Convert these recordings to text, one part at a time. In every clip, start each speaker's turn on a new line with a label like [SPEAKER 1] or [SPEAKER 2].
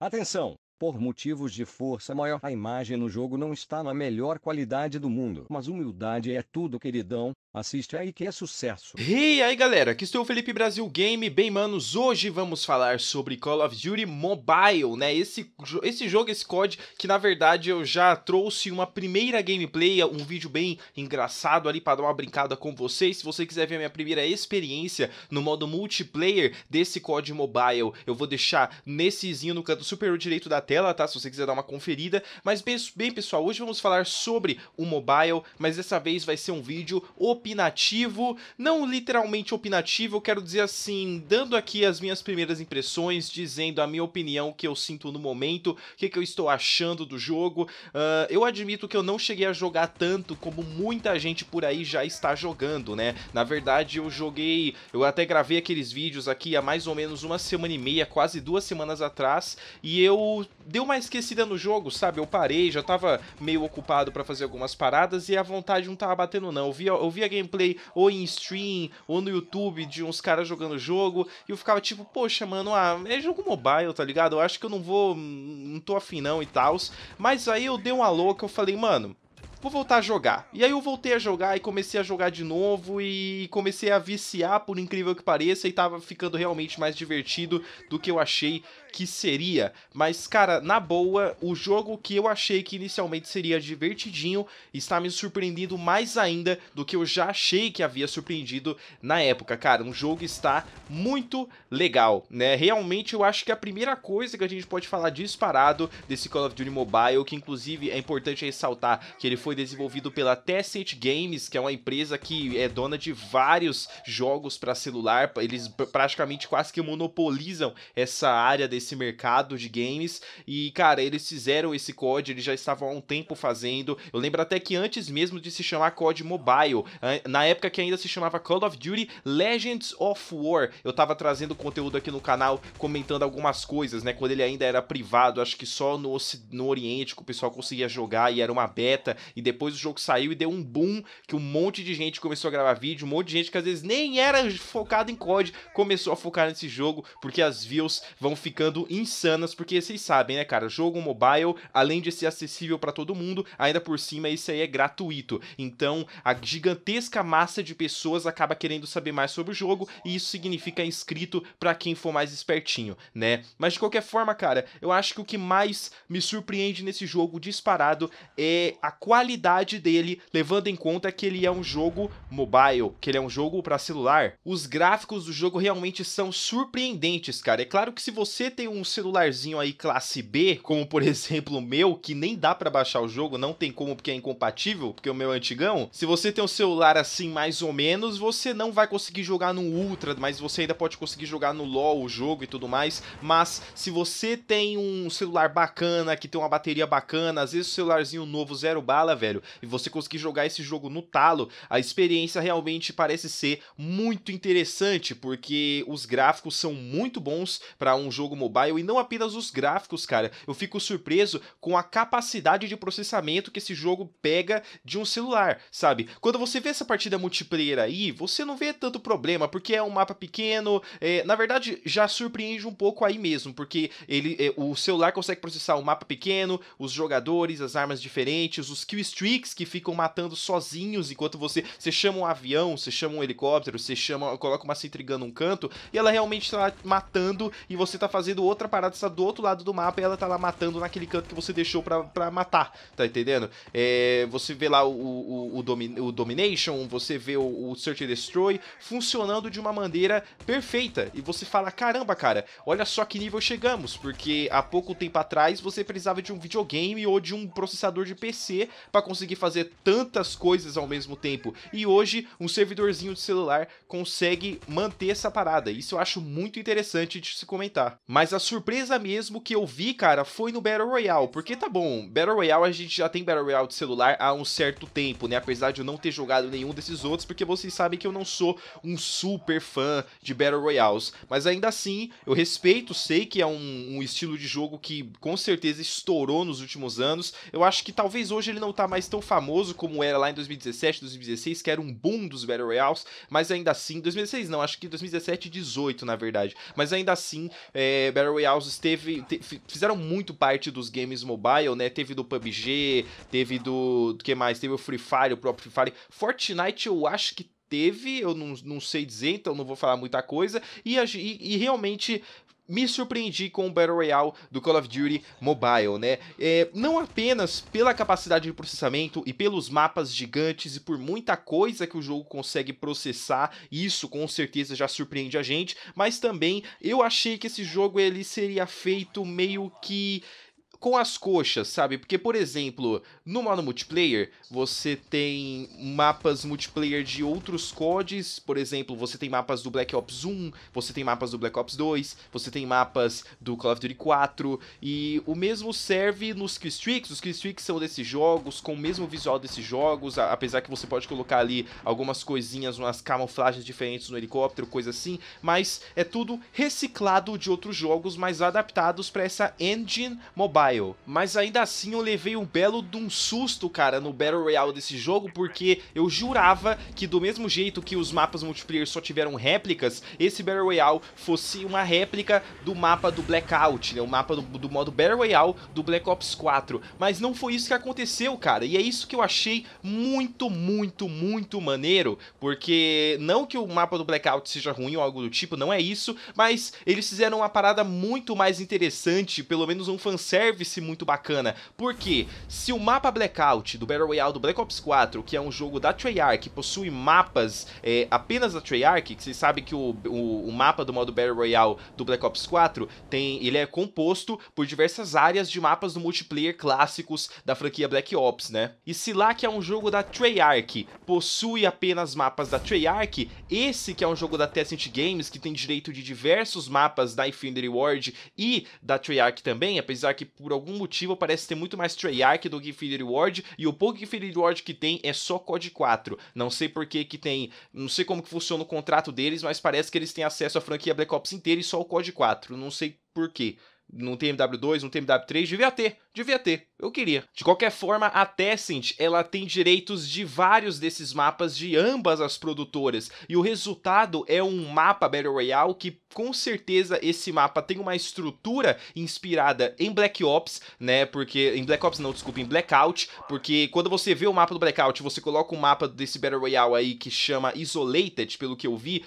[SPEAKER 1] Atenção! Por motivos de força maior, a imagem no jogo não está na melhor qualidade do mundo, mas humildade é tudo, queridão. Assiste aí que é sucesso. E hey, aí galera, aqui estou o Felipe Brasil Game. Bem manos, hoje vamos falar sobre Call of Duty Mobile, né? Esse, esse jogo, esse COD, que na verdade eu já trouxe uma primeira gameplay, um vídeo bem engraçado ali para dar uma brincada com vocês. Se você quiser ver a minha primeira experiência no modo multiplayer desse COD Mobile, eu vou deixar nessezinho no canto superior direito da tela, tá? Se você quiser dar uma conferida. Mas bem, bem pessoal, hoje vamos falar sobre o Mobile, mas dessa vez vai ser um vídeo opinião opinativo, não literalmente opinativo, eu quero dizer assim, dando aqui as minhas primeiras impressões, dizendo a minha opinião, o que eu sinto no momento, o que, que eu estou achando do jogo. Uh, eu admito que eu não cheguei a jogar tanto como muita gente por aí já está jogando, né? Na verdade, eu joguei, eu até gravei aqueles vídeos aqui há mais ou menos uma semana e meia, quase duas semanas atrás, e eu deu uma esquecida no jogo, sabe? Eu parei, já tava meio ocupado para fazer algumas paradas e a vontade não tava batendo não. Eu via, eu via gameplay ou em stream ou no YouTube de uns caras jogando o jogo e eu ficava tipo, poxa, mano, ah, é jogo mobile, tá ligado? Eu acho que eu não vou, hum, não tô afim não e tals. Mas aí eu dei uma louca, eu falei, mano, vou voltar a jogar. E aí eu voltei a jogar e comecei a jogar de novo e comecei a viciar, por incrível que pareça, e tava ficando realmente mais divertido do que eu achei que seria. Mas, cara, na boa, o jogo que eu achei que inicialmente seria divertidinho está me surpreendendo mais ainda do que eu já achei que havia surpreendido na época. Cara, um jogo está muito legal, né? Realmente eu acho que a primeira coisa que a gente pode falar disparado desse Call of Duty Mobile, que inclusive é importante ressaltar que ele foi foi desenvolvido pela Tessent Games, que é uma empresa que é dona de vários jogos para celular. Eles praticamente quase que monopolizam essa área desse mercado de games. E, cara, eles fizeram esse COD, eles já estavam há um tempo fazendo. Eu lembro até que antes mesmo de se chamar COD Mobile, na época que ainda se chamava Call of Duty Legends of War, eu tava trazendo conteúdo aqui no canal, comentando algumas coisas, né? Quando ele ainda era privado, acho que só no, no Oriente que o pessoal conseguia jogar e era uma beta e depois o jogo saiu e deu um boom que um monte de gente começou a gravar vídeo, um monte de gente que às vezes nem era focado em COD começou a focar nesse jogo porque as views vão ficando insanas, porque vocês sabem, né, cara, jogo mobile, além de ser acessível para todo mundo, ainda por cima isso aí é gratuito. Então, a gigantesca massa de pessoas acaba querendo saber mais sobre o jogo e isso significa inscrito para quem for mais espertinho, né? Mas de qualquer forma, cara, eu acho que o que mais me surpreende nesse jogo disparado é a qualidade qualidade dele, levando em conta que ele é um jogo mobile, que ele é um jogo para celular. Os gráficos do jogo realmente são surpreendentes, cara. É claro que se você tem um celularzinho aí classe B, como por exemplo o meu, que nem dá para baixar o jogo, não tem como porque é incompatível, porque o meu é antigão. Se você tem um celular assim mais ou menos, você não vai conseguir jogar no Ultra, mas você ainda pode conseguir jogar no LoL o jogo e tudo mais. Mas se você tem um celular bacana, que tem uma bateria bacana, às vezes o celularzinho novo zero bala, velho, e você conseguir jogar esse jogo no talo, a experiência realmente parece ser muito interessante, porque os gráficos são muito bons para um jogo mobile e não apenas os gráficos, cara. Eu fico surpreso com a capacidade de processamento que esse jogo pega de um celular, sabe? Quando você vê essa partida multiplayer aí, você não vê tanto problema, porque é um mapa pequeno, é, na verdade já surpreende um pouco aí mesmo, porque ele, é, o celular consegue processar um mapa pequeno, os jogadores, as armas diferentes, os kills streaks que ficam matando sozinhos enquanto você. Você chama um avião, você chama um helicóptero, você chama. coloca uma cintrigana num canto e ela realmente tá matando e você tá fazendo outra parada, está do outro lado do mapa e ela tá lá matando naquele canto que você deixou pra, pra matar, tá entendendo? É, você vê lá o, o, o, domi o Domination, você vê o, o Search and Destroy funcionando de uma maneira perfeita e você fala: caramba, cara, olha só que nível chegamos, porque há pouco tempo atrás você precisava de um videogame ou de um processador de PC pra para conseguir fazer tantas coisas ao mesmo tempo. E hoje, um servidorzinho de celular consegue manter essa parada. Isso eu acho muito interessante de se comentar. Mas a surpresa mesmo que eu vi, cara, foi no Battle Royale. Porque tá bom, Battle Royale a gente já tem Battle Royale de celular há um certo tempo, né? Apesar de eu não ter jogado nenhum desses outros, porque vocês sabem que eu não sou um super fã de Battle Royales. Mas ainda assim, eu respeito, sei que é um, um estilo de jogo que com certeza estourou nos últimos anos. Eu acho que talvez hoje ele não tá mais tão famoso como era lá em 2017, 2016, que era um boom dos Battle Royals, mas ainda assim, 2016 não, acho que 2017 e 18, na verdade, mas ainda assim, é, Battle Royals esteve, te, fizeram muito parte dos games mobile, né, teve do PUBG, teve do, do que mais, teve o Free Fire, o próprio Free Fire, Fortnite eu acho que teve, eu não, não sei dizer, então não vou falar muita coisa, e, e, e realmente me surpreendi com o Battle Royale do Call of Duty Mobile, né? É, não apenas pela capacidade de processamento e pelos mapas gigantes e por muita coisa que o jogo consegue processar, isso com certeza já surpreende a gente, mas também eu achei que esse jogo ele seria feito meio que com as coxas, sabe? Porque, por exemplo, no modo multiplayer, você tem mapas multiplayer de outros CODs, por exemplo, você tem mapas do Black Ops 1, você tem mapas do Black Ops 2, você tem mapas do Call of Duty 4, e o mesmo serve nos Killstreaks, os Killstreaks são desses jogos, com o mesmo visual desses jogos, apesar que você pode colocar ali algumas coisinhas, umas camuflagens diferentes no helicóptero, coisa assim, mas é tudo reciclado de outros jogos, mas adaptados para essa engine mobile mas ainda assim eu levei um belo de um susto, cara, no Battle Royale desse jogo, porque eu jurava que do mesmo jeito que os mapas multiplayer só tiveram réplicas, esse Battle Royale fosse uma réplica do mapa do Blackout, né? O mapa do, do modo Battle Royale do Black Ops 4. Mas não foi isso que aconteceu, cara. E é isso que eu achei muito, muito, muito maneiro, porque não que o mapa do Blackout seja ruim ou algo do tipo, não é isso, mas eles fizeram uma parada muito mais interessante, pelo menos um fanservice service muito bacana, porque se o mapa Blackout do Battle Royale do Black Ops 4, que é um jogo da Treyarch, possui mapas é, apenas da Treyarch, que vocês sabem que o, o, o, mapa do modo Battle Royale do Black Ops 4 tem, ele é composto por diversas áreas de mapas do multiplayer clássicos da franquia Black Ops, né? E se lá que é um jogo da Treyarch, possui apenas mapas da Treyarch, esse que é um jogo da Tencent Games, que tem direito de diversos mapas da Infinity Ward e da Treyarch também, apesar que por por algum motivo parece ter muito mais Treyarch do que Infinity Ward, e o pouco Infinity Ward que tem é só COD 4. Não sei por que que tem, não sei como que funciona o contrato deles, mas parece que eles têm acesso à franquia Black Ops inteira e só o COD 4. Não sei por quê tem TMW2, tem TMW3, devia ter, devia ter, eu queria. De qualquer forma, a Tencent, ela tem direitos de vários desses mapas de ambas as produtoras, e o resultado é um mapa Battle Royale que, com certeza, esse mapa tem uma estrutura inspirada em Black Ops, né, porque, em Black Ops não, desculpa, em Blackout, porque quando você vê o mapa do Blackout, você coloca o um mapa desse Battle Royale aí que chama Isolated, pelo que eu vi,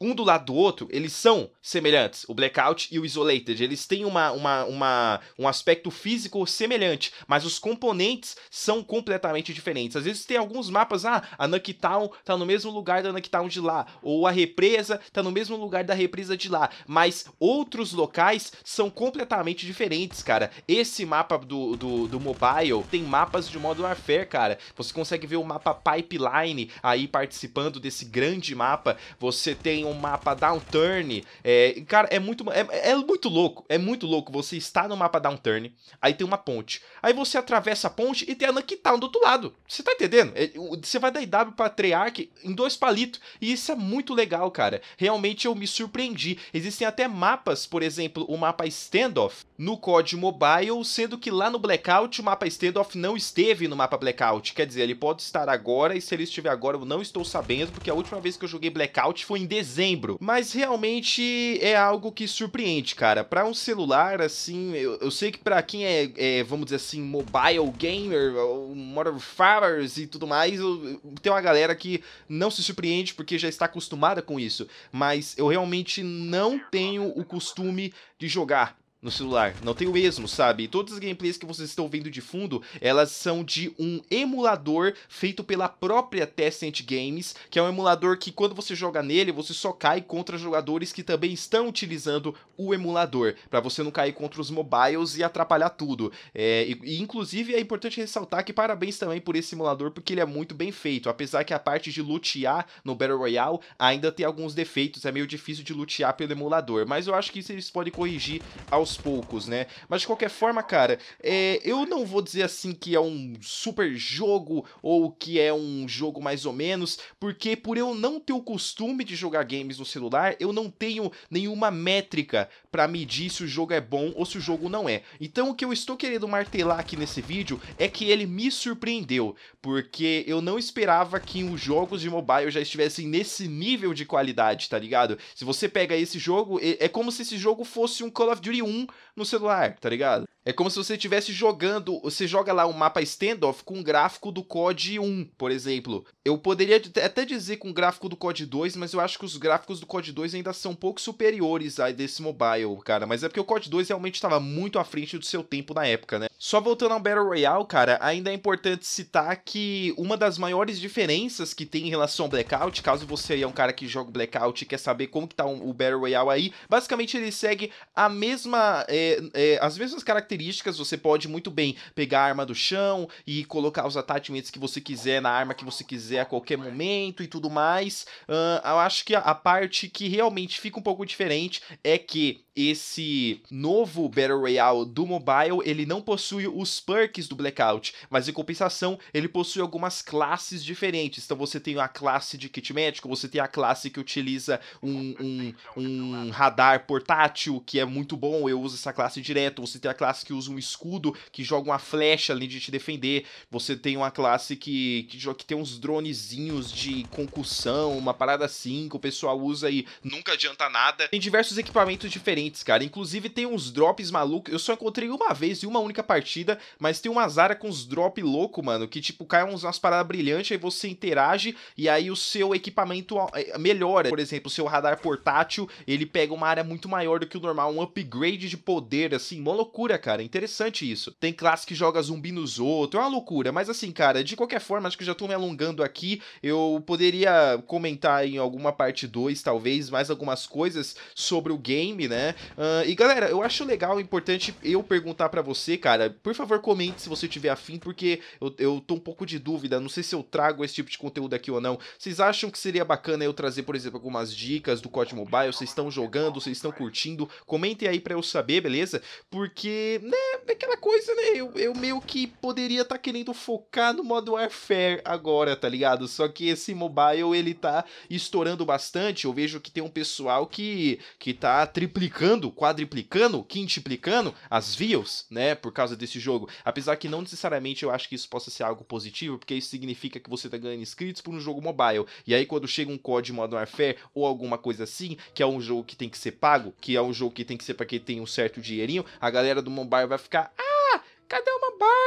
[SPEAKER 1] um do lado do outro, eles são semelhantes, o Blackout e o Isolated. Eles têm uma, uma, uma, um aspecto físico semelhante, mas os componentes são completamente diferentes. Às vezes tem alguns mapas, ah, a Nucky Town tá no mesmo lugar da Nucky Town de lá, ou a represa tá no mesmo lugar da represa de lá, mas outros locais são completamente diferentes, cara. Esse mapa do, do, do mobile tem mapas de modo Warfare, cara. Você consegue ver o mapa Pipeline aí participando desse grande mapa. Você tem um mapa downturn. É, cara, é muito, é, é muito louco. É muito louco. Você está no mapa downturn, aí tem uma ponte. Aí você atravessa a ponte e tem a Nakital do outro lado. Você tá entendendo? É, você vai da IW pra Treyarch em dois palitos. E isso é muito legal, cara. Realmente eu me surpreendi. Existem até mapas, por exemplo, o mapa Standoff no COD Mobile, sendo que lá no Blackout o mapa Standoff não esteve no mapa Blackout. Quer dizer, ele pode estar agora e se ele estiver agora eu não estou sabendo, porque a última vez que eu joguei Blackout foi em dezembro. Mas realmente é algo que surpreende, cara. Para um celular, assim, eu, eu sei que para quem é, é, vamos dizer assim, mobile gamer, fighters e tudo mais, eu, tem uma galera que não se surpreende porque já está acostumada com isso. Mas eu realmente não tenho o costume de jogar no celular. Não tem o mesmo, sabe? Todas as gameplays que vocês estão vendo de fundo, elas são de um emulador feito pela própria Tencent Games, que é um emulador que quando você joga nele, você só cai contra jogadores que também estão utilizando o emulador, para você não cair contra os mobiles e atrapalhar tudo. É, e, e, inclusive é importante ressaltar que parabéns também por esse emulador, porque ele é muito bem feito, apesar que a parte de lutear no Battle Royale ainda tem alguns defeitos, é meio difícil de lutear pelo emulador, mas eu acho que isso eles podem corrigir aos aos poucos, né? Mas de qualquer forma, cara, é, eu não vou dizer assim que é um super jogo ou que é um jogo mais ou menos, porque por eu não ter o costume de jogar games no celular, eu não tenho nenhuma métrica para medir se o jogo é bom ou se o jogo não é. Então o que eu estou querendo martelar aqui nesse vídeo é que ele me surpreendeu, porque eu não esperava que os jogos de mobile já estivessem nesse nível de qualidade, tá ligado? Se você pega esse jogo, é, é como se esse jogo fosse um Call of Duty 1 no celular, tá ligado? É como se você estivesse jogando, você joga lá um mapa standoff com um gráfico do COD 1, por exemplo. Eu poderia até dizer com um gráfico do COD 2, mas eu acho que os gráficos do COD 2 ainda são um pouco superiores a desse mobile, cara. Mas é porque o COD 2 realmente estava muito à frente do seu tempo na época, né? Só voltando ao Battle Royale, cara, ainda é importante citar que uma das maiores diferenças que tem em relação ao Blackout, caso você é um cara que joga Blackout e quer saber como que tá o Battle Royale aí, basicamente ele segue a mesma é, é, as mesmas características, você pode muito bem pegar a arma do chão e colocar os attachments que você quiser na arma que você quiser a qualquer momento e tudo mais. Uh, eu acho que a, a parte que realmente fica um pouco diferente é que esse novo Battle Royale do mobile, ele não possui os perks do Blackout, mas em compensação, ele possui algumas classes diferentes. Então você tem a classe de kit médico, você tem a classe que utiliza um, um, um radar portátil, que é muito bom, eu uso essa classe direto. Você tem a classe que usa um escudo, que joga uma flecha além de te defender. Você tem uma classe que, que, que tem uns dronezinhos de concussão, uma parada assim, que o pessoal usa e nunca adianta nada. Tem diversos equipamentos diferentes diferentes, cara. Inclusive tem uns drops malucos. Eu só encontrei uma vez e uma única partida, mas tem uma áreas com uns drop louco, mano, que tipo cai uns, umas paradas brilhantes, aí você interage e aí o seu equipamento é, melhora. Por exemplo, o seu radar portátil, ele pega uma área muito maior do que o normal, um upgrade de poder, assim, uma loucura, cara. Interessante isso. Tem classe que joga zumbi nos outros, é uma loucura. Mas assim, cara, de qualquer forma, acho que já tô me alongando aqui. Eu poderia comentar em alguma parte 2, talvez, mais algumas coisas sobre o game, né? Uh, e galera, eu acho legal, importante eu perguntar para você, cara. Por favor, comente se você tiver afim, porque eu, eu tô um pouco de dúvida. Não sei se eu trago esse tipo de conteúdo aqui ou não. Vocês acham que seria bacana eu trazer, por exemplo, algumas dicas do COD Mobile? Vocês estão jogando, vocês estão curtindo? Comentem aí para eu saber, beleza? Porque, né, é aquela coisa, né? Eu, eu meio que poderia estar tá querendo focar no modo Warfare agora, tá ligado? Só que esse mobile, ele tá estourando bastante. Eu vejo que tem um pessoal que, que tá triplicando triplicando, quadriplicando, quintuplicando as views, né, por causa desse jogo. Apesar que não necessariamente eu acho que isso possa ser algo positivo, porque isso significa que você tá ganhando inscritos por um jogo mobile. E aí quando chega um COD Modern Warfare ou alguma coisa assim, que é um jogo que tem que ser pago, que é um jogo que tem que ser para quem tem um certo dinheirinho, a galera do mobile vai ficar, ah, cadê o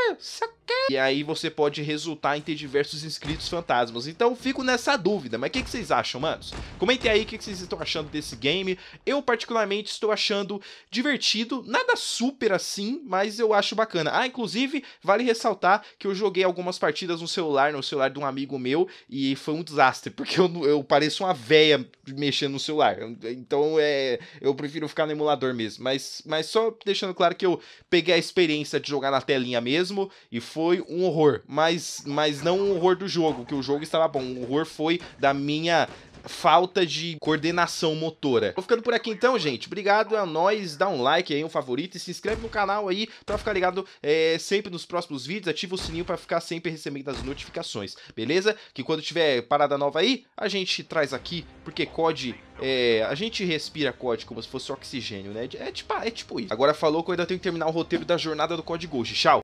[SPEAKER 1] é e aí você pode resultar em ter diversos inscritos fantasmas. Então fico nessa dúvida, mas o que, que, vocês acham, manos? Comentem aí o que, que vocês estão achando desse game. Eu particularmente estou achando divertido, nada super assim, mas eu acho bacana. Ah, inclusive, vale ressaltar que eu joguei algumas partidas no celular, no celular de um amigo meu, e foi um desastre, porque eu, eu pareço uma véia mexendo no celular. Então é, eu prefiro ficar no emulador mesmo. Mas, mas só deixando claro que eu peguei a experiência de jogar na telinha mesmo e foi um horror. Mas, mas não um horror do jogo, que o jogo estava bom. O horror foi da minha falta de coordenação motora. Vou ficando por aqui então, gente. Obrigado a é nós, dá um like aí, um favorito e se inscreve no canal aí pra ficar ligado é, sempre nos próximos vídeos. Ativa o sininho pra ficar sempre recebendo as notificações, beleza? Que quando tiver parada nova aí, a gente traz aqui, porque COD, é, a gente respira COD como se fosse oxigênio, né? É, é tipo, é tipo isso. Agora falou que eu ainda tenho que terminar o roteiro da jornada do COD Ghost. Tchau!